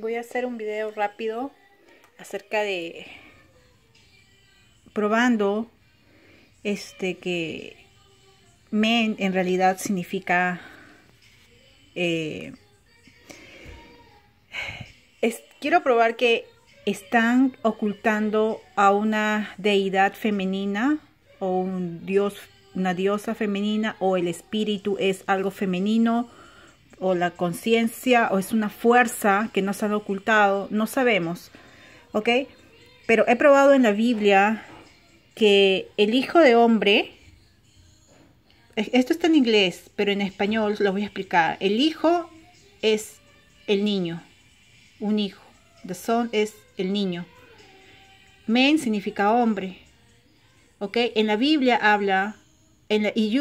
voy a hacer un video rápido acerca de probando este que men en realidad significa eh, quiero probar que están ocultando a una deidad femenina o un dios una diosa femenina o el espíritu es algo femenino o la conciencia o es una fuerza que nos han ocultado, no sabemos, ¿ok? Pero he probado en la Biblia que el Hijo de Hombre, esto está en inglés, pero en español lo voy a explicar, el Hijo es el niño, un hijo, the son es el niño, men significa hombre, ¿ok? En la Biblia habla y,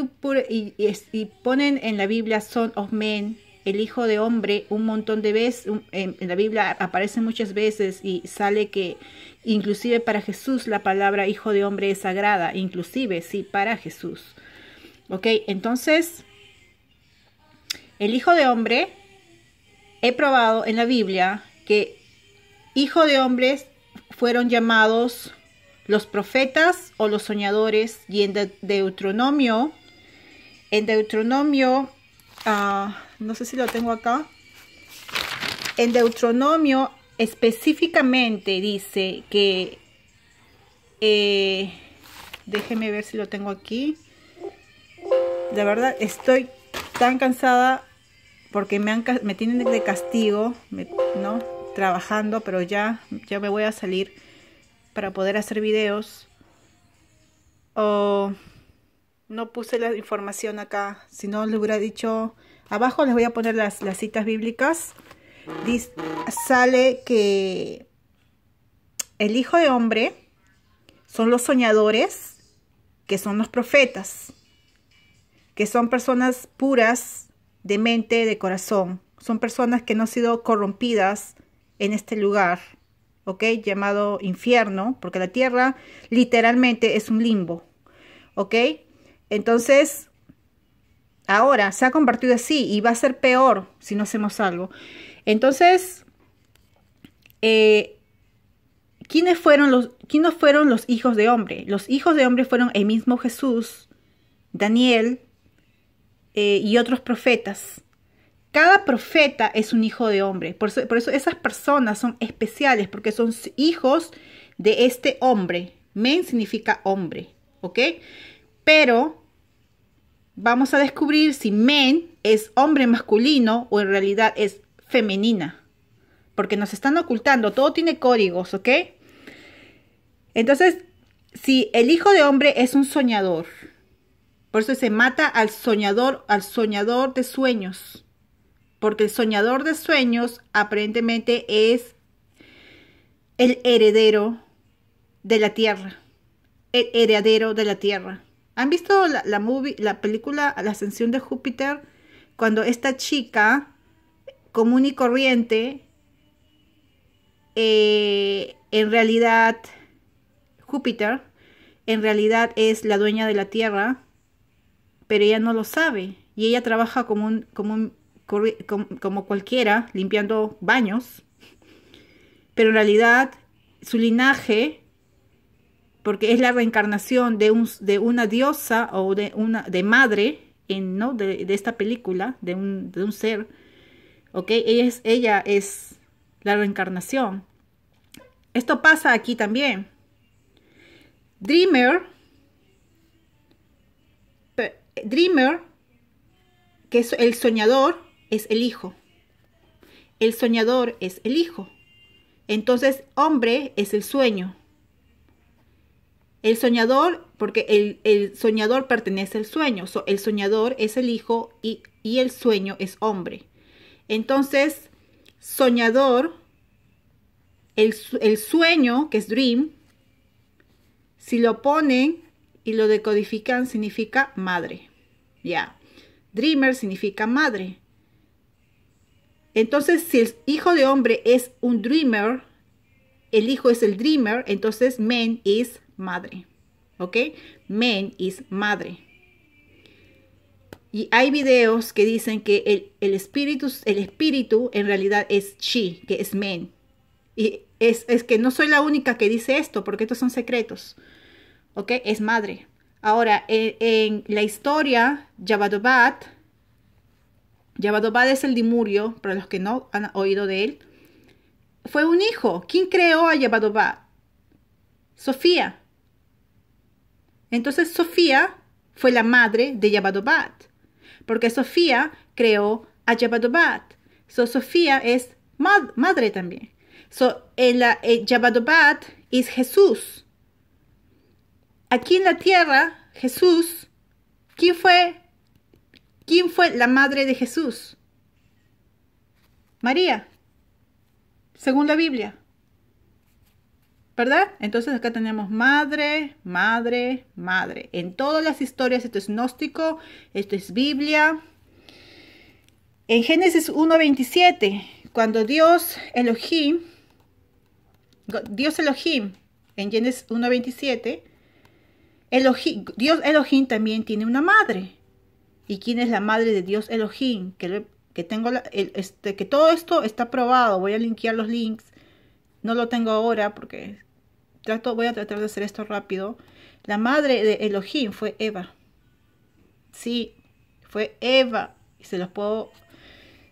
y, ponen en la Biblia Son of Men, el Hijo de Hombre un montón de veces, en, la Biblia aparece muchas veces y sale que inclusive para Jesús la palabra Hijo de Hombre es sagrada, inclusive, sí, para Jesús. ¿Ok? Entonces, el Hijo de Hombre, he probado en la Biblia que Hijo de Hombres fueron llamados los profetas o los soñadores y en Deuteronomio, en Deuteronomio, ah, no sé si lo tengo acá. En Deuteronomio específicamente dice que, eh, déjeme ver si lo tengo aquí. De verdad, estoy tan cansada porque me, han, me tienen de castigo, ¿no? Trabajando, pero ya, ya me voy a salir para poder hacer videos. O no puse la información acá, si no le hubiera dicho Abajo les voy a poner las, las citas bíblicas. sale que el Hijo de Hombre son los soñadores, que son los profetas, que son personas puras de mente, de corazón. Son personas que no han sido corrompidas en este lugar, ¿ok? Llamado infierno, porque la tierra literalmente es un limbo, ¿ok? Entonces, ahora se ha convertido así y va a ser peor si no hacemos algo. Entonces, eh, ¿quiénes, fueron los, fueron los hijos de hombre? Los hijos de hombre fueron el mismo Jesús, Daniel eh, y otros profetas. Cada profeta es un hijo de hombre. Por eso, por eso esas personas son especiales, porque son hijos de este hombre. Men significa hombre, ¿ok? Pero vamos a descubrir si men es hombre masculino o en realidad es femenina. Porque nos están ocultando, todo tiene códigos, ¿ok? Entonces, si el hijo de hombre es un soñador, por eso se mata al soñador, al soñador de sueños. Porque el soñador de sueños aparentemente es el heredero de la tierra. El heredero de la tierra. ¿Han visto la, película La ascensión de Júpiter? Cuando esta chica común y corriente, eh, en realidad Júpiter, en realidad es la dueña de la Tierra, pero ella no lo sabe. Y ella trabaja como, como, como cualquiera, limpiando baños. Pero en realidad su linaje porque es la reencarnación de, una diosa o de una de madre en, ¿no? de, esta película, de un, ser. Ella es, ella es la reencarnación. Esto pasa aquí también. Dreamer, Dreamer, que es el soñador, es el hijo. El soñador es el hijo. Entonces, hombre es el sueño. El soñador, porque el, soñador pertenece al sueño. el soñador es el hijo y, el sueño es hombre. Entonces, soñador, el, sueño, que es dream, si lo ponen y lo decodifican, significa madre. Ya. Dreamer significa madre. Entonces, si el hijo de hombre es un dreamer, el hijo es el dreamer, entonces men is madre. ¿Ok? Men is madre. Y hay videos que dicen que el, espíritu, el espíritu en realidad es chi, que es men. Y es, que no soy la única que dice esto, porque estos son secretos. ¿Ok? Es madre. Ahora, e, en, la historia, Yabadobat, Yabadobat es el dimurio, para los que no han oído de él, fue un hijo. ¿Quién creó a Yabadobat? Sofía. Entonces Sofía fue la madre de Yabadobat. porque Sofía creó a Yabadobat. So Sofía es madre también. So en la es eh, Jesús. Aquí en la tierra, Jesús, ¿quién fue? ¿Quién fue la madre de Jesús? María, según la Biblia. ¿verdad? Entonces acá tenemos madre, madre, madre. En todas las historias esto es gnóstico, esto es Biblia. En Génesis 1.27, cuando Dios Elohim, Dios Elohim, en Génesis 1.27, Elohim, Dios Elohim también tiene una madre. ¿Y quién es la madre de Dios Elohim? Que, tengo este, que todo esto está probado. Voy a linkear los links no lo tengo ahora porque voy a tratar de hacer esto rápido. La madre de Elohim fue Eva. Sí, fue Eva. Y se los puedo,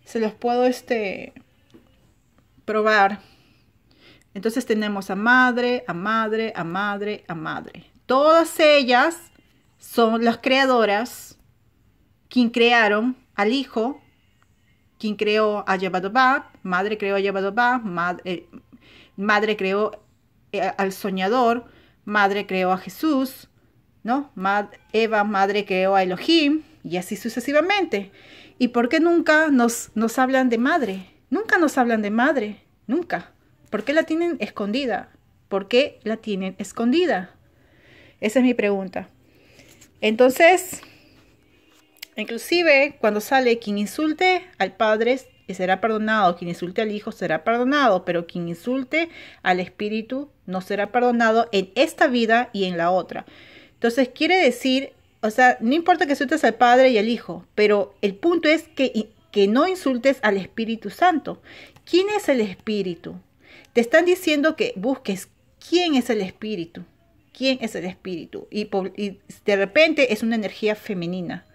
se los puedo este, probar. Entonces tenemos a madre, a madre, a madre, a madre. Todas ellas son las creadoras quien crearon al hijo, quien creó a va madre creó a Yabadobá, madre, eh, madre creó eh, al soñador, madre creó a Jesús, ¿no? Eva, madre creó a Elohim, y así sucesivamente. ¿Y por qué nunca nos, nos hablan de madre? Nunca nos hablan de madre, nunca. ¿Por qué la tienen escondida? ¿Por qué la tienen escondida? Esa es mi pregunta. Entonces, inclusive cuando sale quien insulte al padre será perdonado, quien insulte al Hijo será perdonado, pero quien insulte al Espíritu no será perdonado en esta vida y en la otra. Entonces quiere decir, o sea, no importa que insultes al Padre y al Hijo, pero el punto es que, que no insultes al Espíritu Santo. ¿Quién es el Espíritu? Te están diciendo que busques quién es el Espíritu. ¿Quién es el Espíritu? Y, y de repente es una energía femenina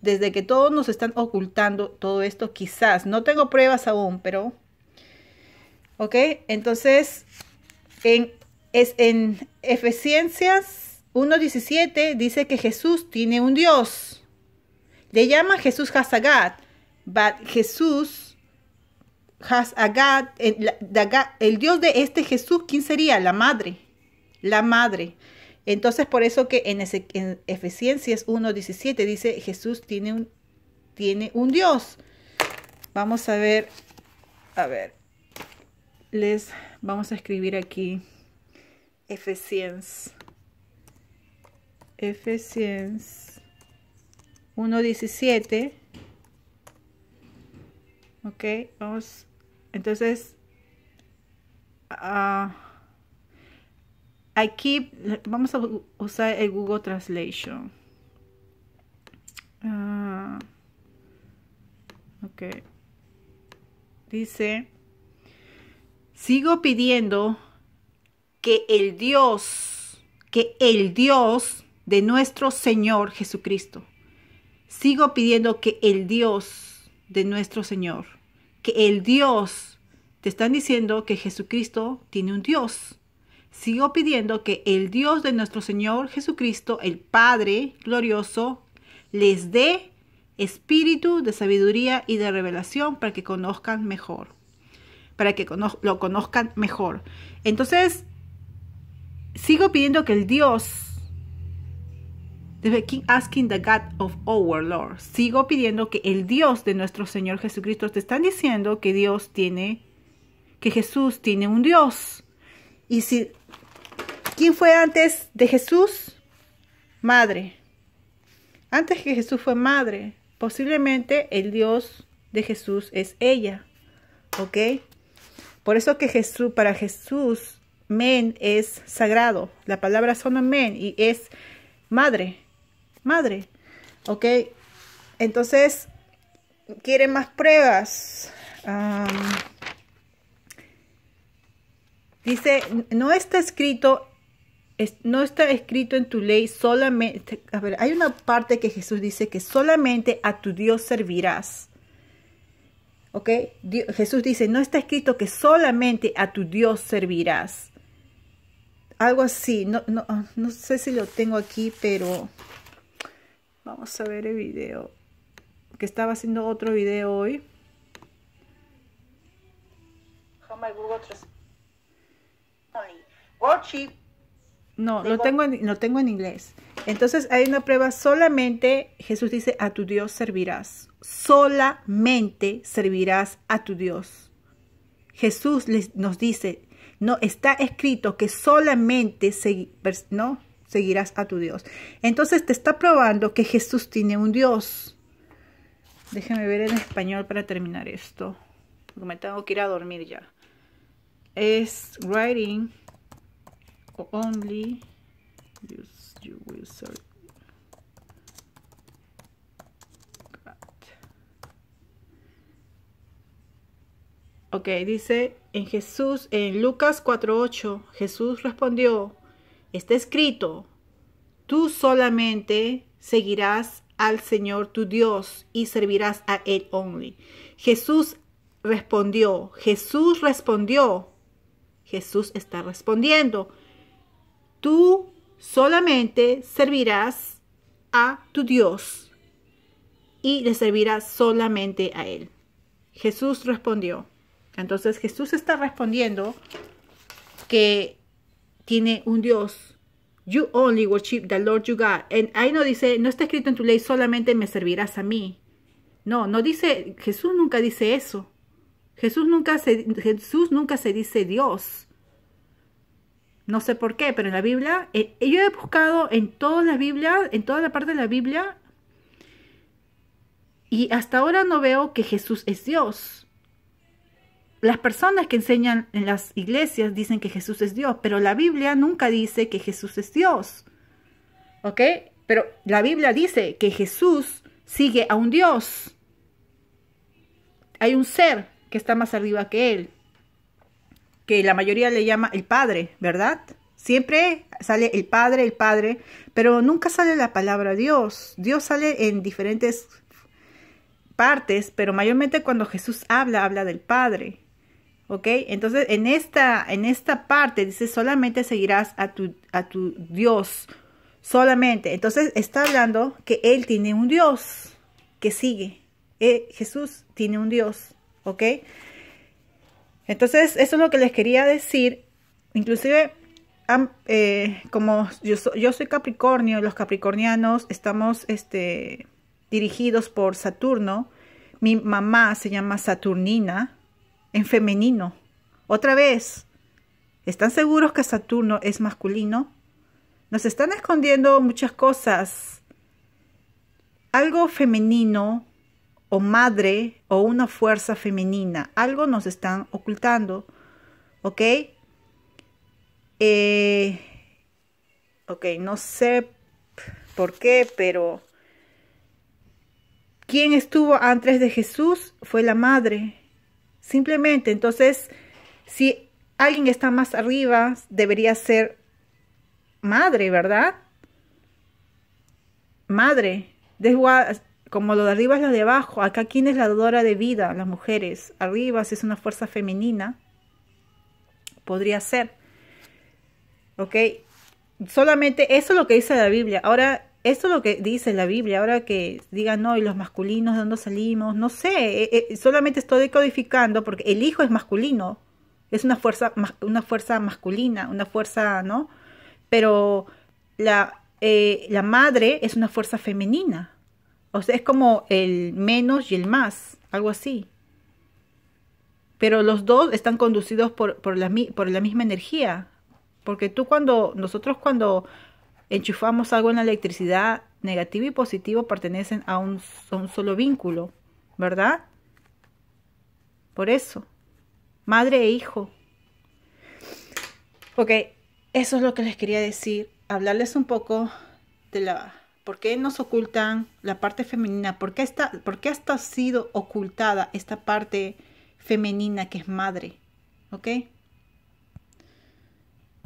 desde que todos nos están ocultando todo esto, quizás, no tengo pruebas aún, pero, ¿ok? Entonces, en, es, en 1.17 dice que Jesús tiene un Dios. Le llama Jesús Hasagat. but Jesús Hazagat, el, el Dios de este Jesús, ¿quién sería? La madre, la madre. Entonces, por eso que en, ese, en 1.17 dice, Jesús tiene un, tiene un Dios. Vamos a ver, a ver, les vamos a escribir aquí Efesios 1, 1.17. Ok, vamos. Entonces, a aquí vamos a usar el Google Translation. Ah, ok. Dice, sigo pidiendo que el Dios, que el Dios de nuestro Señor Jesucristo, sigo pidiendo que el Dios de nuestro Señor, que el Dios, te están diciendo que Jesucristo tiene un Dios Sigo pidiendo que el Dios de nuestro Señor Jesucristo, el Padre glorioso, les dé espíritu de sabiduría y de revelación para que conozcan mejor, para que lo conozcan mejor. Entonces, sigo pidiendo que el Dios King asking the God of our Lord. Sigo pidiendo que el Dios de nuestro Señor Jesucristo te están diciendo que Dios tiene, que Jesús tiene un Dios. Y si, ¿quién fue antes de Jesús? Madre. Antes que Jesús fue madre. Posiblemente el Dios de Jesús es ella. ¿Ok? Por eso que Jesús, para Jesús, men es sagrado. La palabra son men y es madre. Madre. ¿Ok? Entonces, quieren más pruebas. Dice, no está escrito, no está escrito en tu ley solamente, a ver, hay una parte que Jesús dice que solamente a tu Dios servirás. ¿Ok? Jesús dice, no está escrito que solamente a tu Dios servirás. Algo así, no, ah, no, sé si lo tengo aquí, pero vamos a ver el video. Que estaba haciendo otro video hoy. Google Oh, no, lo tengo, en, tengo en inglés. Entonces hay una prueba solamente, Jesús dice, a tu Dios servirás. Solamente servirás a tu Dios. Jesús nos dice, no está escrito que solamente no, seguirás a tu Dios. Entonces te está probando que Jesús tiene un Dios. Déjame ver en español para terminar esto. Porque me tengo que ir a dormir ya. Es writing only Ok, dice en Jesús, en Lucas 4.8, Jesús respondió, está escrito, tú solamente seguirás al Señor tu Dios y servirás a Él only. Jesús respondió, Jesús respondió, Jesús está respondiendo. Tú solamente servirás a tu Dios y le servirás solamente a Él. Jesús respondió. Entonces Jesús está respondiendo que tiene un Dios. You only worship the Lord you God. ahí no dice, no está escrito en tu ley, solamente me servirás a mí. No, no dice, Jesús nunca dice eso. Jesús nunca se, Jesús nunca se dice Dios. No sé por qué, pero en la Biblia, eh, eh, yo he buscado en todas las Biblia, en toda la parte de la Biblia, y hasta ahora no veo que Jesús es Dios. Las personas que enseñan en las iglesias dicen que Jesús es Dios, pero la Biblia nunca dice que Jesús es Dios. ¿Ok? Pero la Biblia dice que Jesús sigue a un Dios. Hay un ser que está más arriba que él que la mayoría le llama el Padre, ¿verdad? Siempre sale el Padre, el Padre, pero nunca sale la palabra Dios. Dios sale en diferentes partes, pero mayormente cuando Jesús habla, habla del Padre. ¿Ok? Entonces, en esta, en esta parte dice, solamente seguirás a tu, a tu Dios. Solamente. Entonces, está hablando que Él tiene un Dios que sigue. Eh, Jesús tiene un Dios. ¿Ok? Entonces, eso es lo que les quería decir. Inclusive, eh, como yo, yo, soy Capricornio, los capricornianos estamos este, dirigidos por Saturno. Mi mamá se llama Saturnina en femenino. Otra vez, ¿están seguros que Saturno es masculino? Nos están escondiendo muchas cosas. Algo femenino o madre o una fuerza femenina. Algo nos están ocultando. ¿Ok? Eh, ok, no sé por qué, pero... ¿Quién estuvo antes de Jesús? Fue la madre. Simplemente, entonces, si alguien está más arriba, debería ser madre, ¿verdad? Madre como lo de arriba es lo de abajo, acá quién es la dadora de vida, las mujeres. Arriba, si es una fuerza femenina, podría ser. ¿Ok? Solamente eso es lo que dice la Biblia. Ahora, esto es lo que dice la Biblia. Ahora que digan, no, y los masculinos, ¿de dónde salimos? No sé, eh, eh, solamente estoy decodificando, porque el hijo es masculino. Es una fuerza, una fuerza masculina, una fuerza, ¿no? Pero la, eh, la madre es una fuerza femenina. O sea, es como el menos y el más, algo así. Pero los dos están conducidos por, por, la, por la misma energía. Porque tú cuando, nosotros cuando enchufamos algo en la electricidad, negativo y positivo pertenecen a un, a un solo vínculo, ¿verdad? Por eso, madre e hijo. Ok, eso es lo que les quería decir, hablarles un poco de la ¿Por qué nos ocultan la parte femenina? ¿Por qué, está, ¿Por qué hasta ha sido ocultada esta parte femenina que es madre? ¿Ok?